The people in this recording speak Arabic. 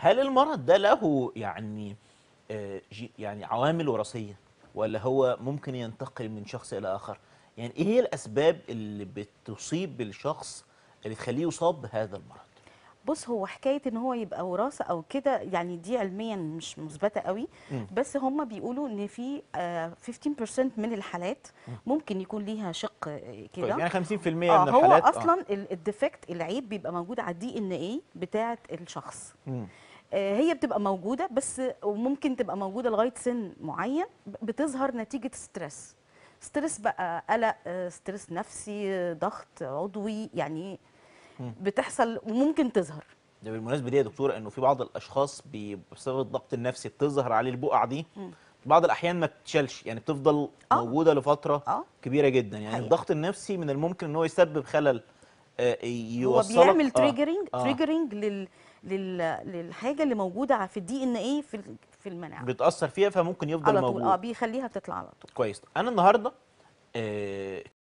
هل المرض ده له يعني آه، يعني عوامل وراثيه ولا هو ممكن ينتقل من شخص الى اخر يعني ايه هي الاسباب اللي بتصيب الشخص اللي تخليه يصاب بهذا المرض بص هو حكايه ان هو يبقى وراثه او كده يعني دي علميا مش مثبته قوي م. بس هم بيقولوا ان في 15% آه، من الحالات ممكن يكون ليها شق كده طيب، يعني 50% آه من الحالات هو آه. اصلا آه. الديفكت العيب بيبقى موجود على الدي ان ايه بتاعه الشخص م. آه، هي بتبقى موجوده بس وممكن تبقى موجوده لغايه سن معين بتظهر نتيجه ستريس ستريس بقى قلق ستريس نفسي ضغط عضوي يعني بتحصل وممكن تظهر ده بالمناسبه دي يا دكتوره انه في بعض الاشخاص بسبب الضغط النفسي بتظهر عليه البقع دي بعض الاحيان ما بتتشالش يعني بتفضل أوه. موجوده لفتره أوه. كبيره جدا يعني حقيقة. الضغط النفسي من الممكن ان هو يسبب خلل آه، يوصلك هو بيعمل تريجرنج آه. تريجرنج آه. لل... لل... للحاجه اللي موجوده في الدي ان ايه في في المناعه بتاثر فيها فممكن يفضل على طول موجود اه بيخليها تطلع على طول كويس انا النهارده آه